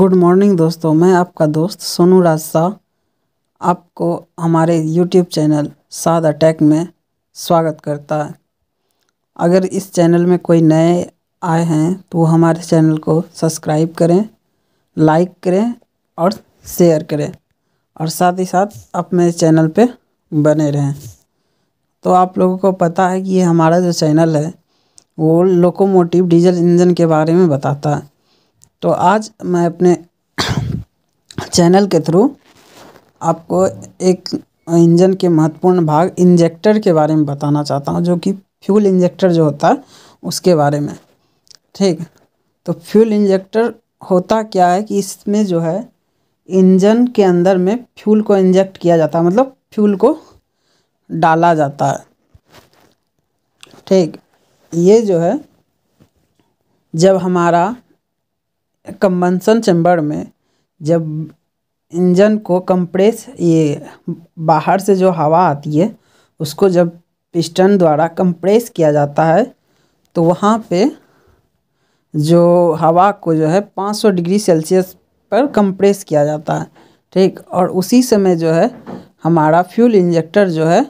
good morning दोस्तों मैं आपका दोस्त सोनू राज शाह आपको हमारे यूट्यूब चैनल साद अटैक में स्वागत करता है अगर इस चैनल में कोई नए आए हैं तो हमारे चैनल को सब्सक्राइब करें लाइक करें और शेयर करें और साथ ही साथ आप मेरे चैनल पे बने रहें तो आप लोगों को पता है कि ये हमारा जो चैनल है वो लोकोमोटिव डीजल इंजन के बारे में बताता है तो आज मैं अपने चैनल के थ्रू आपको एक इंजन के महत्वपूर्ण भाग इंजेक्टर के बारे में बताना चाहता हूँ जो कि फ्यूल इंजेक्टर जो होता है उसके बारे में ठीक तो फ्यूल इंजेक्टर होता क्या है कि इसमें जो है इंजन के अंदर में फ्यूल को इंजेक्ट किया जाता है मतलब फ्यूल को डाला जाता है ठीक ये जो है जब हमारा कम्बनसन चैम्बर में जब इंजन को कंप्रेस ये बाहर से जो हवा आती है उसको जब पिस्टन द्वारा कंप्रेस किया जाता है तो वहाँ पे जो हवा को जो है 500 डिग्री सेल्सियस पर कंप्रेस किया जाता है ठीक और उसी समय जो है हमारा फ्यूल इंजेक्टर जो है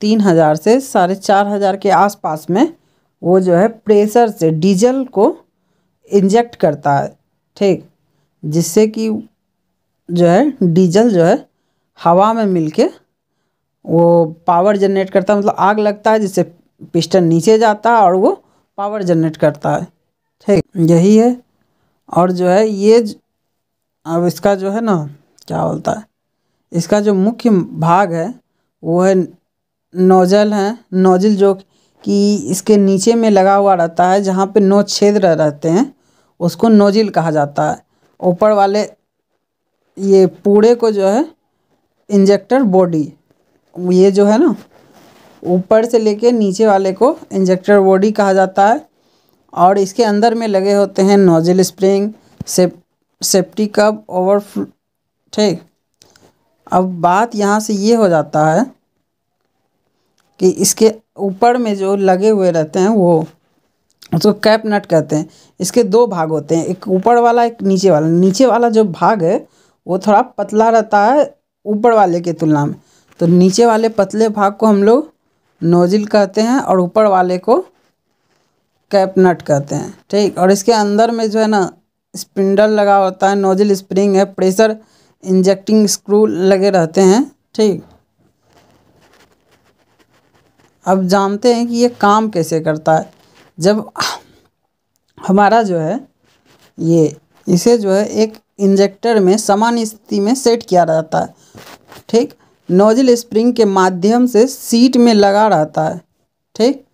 तीन हज़ार से साढ़े चार हज़ार के आसपास में वो जो है प्रेशर से डीजल को इंजेक्ट करता है ठीक जिससे कि जो है डीजल जो है हवा में मिलके वो पावर जनरेट करता है मतलब आग लगता है जिससे पिस्टन नीचे जाता है और वो पावर जनरेट करता है ठीक यही है और जो है ये अब इसका जो है ना क्या बोलता है इसका जो मुख्य भाग है वो है नोजल है नोजल जो कि इसके नीचे में लगा हुआ रहता है जहाँ पे नौ छेद रहते हैं उसको नोजिल कहा जाता है ऊपर वाले ये पूरे को जो है इंजेक्टर बॉडी ये जो है ना ऊपर से लेके नीचे वाले को इंजेक्टर बॉडी कहा जाता है और इसके अंदर में लगे होते हैं नोजल स्प्रिंग सेप सेफ्टी कप ओवर ठीक अब बात यहाँ से ये हो जाता है कि इसके ऊपर में जो लगे हुए रहते हैं वो उसको कैप नट कहते हैं इसके दो भाग होते हैं एक ऊपर वाला एक नीचे वाला नीचे वाला जो भाग है वो थोड़ा पतला रहता है ऊपर वाले के तुलना में तो नीचे वाले पतले भाग को हम लोग नोजिल कहते हैं और ऊपर वाले को कैप नट कहते हैं ठीक और इसके अंदर में जो है ना स्पिंडल लगा होता है नोजिल स्प्रिंग है प्रेशर इंजेक्टिंग स्क्रू लगे रहते हैं ठीक अब जानते हैं कि ये काम कैसे करता है जब हमारा जो है ये इसे जो है एक इंजेक्टर में समान स्थिति में सेट किया जाता है ठीक नोजल स्प्रिंग के माध्यम से सीट में लगा रहता है ठीक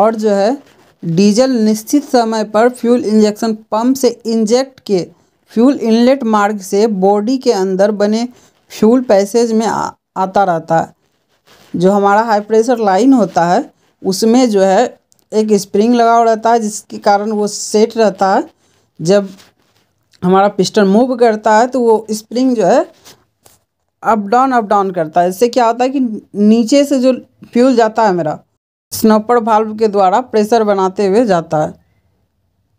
और जो है डीजल निश्चित समय पर फ्यूल इंजेक्शन पंप से इंजेक्ट के फ्यूल इनलेट मार्ग से बॉडी के अंदर बने फ्यूल पैसेज में आ, आता रहता है जो हमारा हाई प्रेशर लाइन होता है उसमें जो है एक स्प्रिंग लगा हुआ रहता है जिसके कारण वो सेट रहता है जब हमारा पिस्टन मूव करता है तो वो स्प्रिंग जो है अप डाउन अप डाउन करता है इससे क्या होता है कि नीचे से जो फ्यूल जाता है मेरा स्नोपर वाल्व के द्वारा प्रेशर बनाते हुए जाता है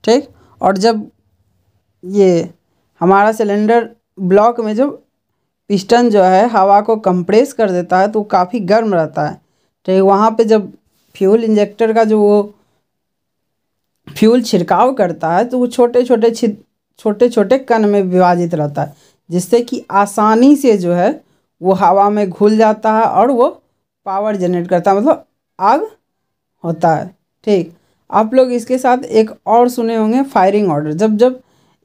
ठीक और जब ये हमारा सिलेंडर ब्लॉक में जो पिस्टन जो है हवा को कंप्रेस कर देता है तो काफ़ी गर्म रहता है ठीक वहाँ पे जब फ्यूल इंजेक्टर का जो वो फ्यूल छिड़काव करता है तो वो छोटे छोटे छोटे छोटे कण में विभाजित रहता है जिससे कि आसानी से जो है वो हवा में घुल जाता है और वो पावर जनरेट करता है मतलब आग होता है ठीक आप लोग इसके साथ एक और सुने होंगे फायरिंग ऑर्डर जब जब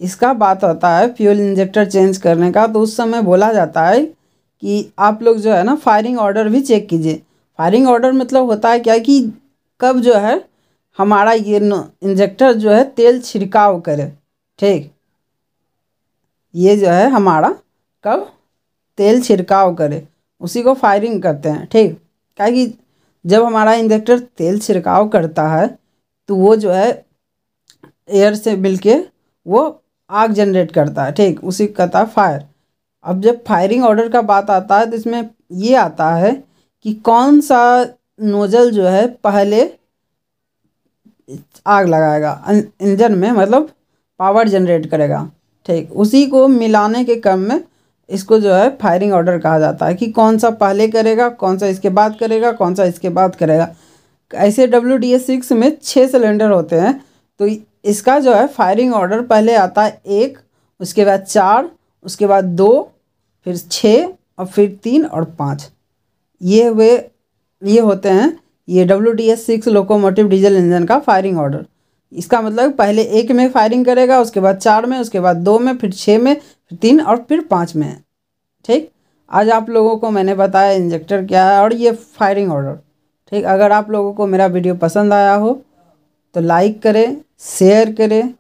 इसका बात होता है फ्यूल इंजेक्टर चेंज करने का तो उस समय बोला जाता है कि आप लोग जो है ना फायरिंग ऑर्डर भी चेक कीजिए फायरिंग ऑर्डर मतलब होता है क्या कि कब जो है हमारा ये इंजेक्टर जो है तेल छिड़काव करे ठीक ये जो है हमारा कब तेल छिड़काव करे उसी को फायरिंग करते हैं ठीक क्या कि जब हमारा इंजेक्टर तेल छिड़काव करता है तो वो जो है एयर से मिलके वो आग जनरेट करता है ठीक उसी कहता है फायर अब जब फायरिंग ऑर्डर का बात आता है तो इसमें ये आता है कि कौन सा नोजल जो है पहले आग लगाएगा अं, इंजन में मतलब पावर जनरेट करेगा ठीक उसी को मिलाने के क्रम में इसको जो है फायरिंग ऑर्डर कहा जाता है कि कौन सा पहले करेगा कौन सा इसके बाद करेगा कौन सा इसके बाद करेगा ऐसे डब्ल्यू डी एस सिक्स में छः सिलेंडर होते हैं तो इसका जो है फायरिंग ऑर्डर पहले आता है एक उसके बाद चार उसके बाद दो फिर छः और फिर तीन और पाँच ये वे ये होते हैं ये W T S six locomotive diesel engine का फायरिंग ऑर्डर इसका मतलब पहले एक में फायरिंग करेगा उसके बाद चार में उसके बाद दो में फिर छः में फिर तीन और फिर पाँच में ठीक आज आप लोगों को मैंने बताया इंजेक्टर क्या है और ये फायरिंग ऑर्डर ठीक अगर आप लोगों को मेरा वीडियो पसंद आया हो तो लाइक करें शेयर करें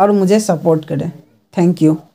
और मुझे सपोर्ट करें थैंक यू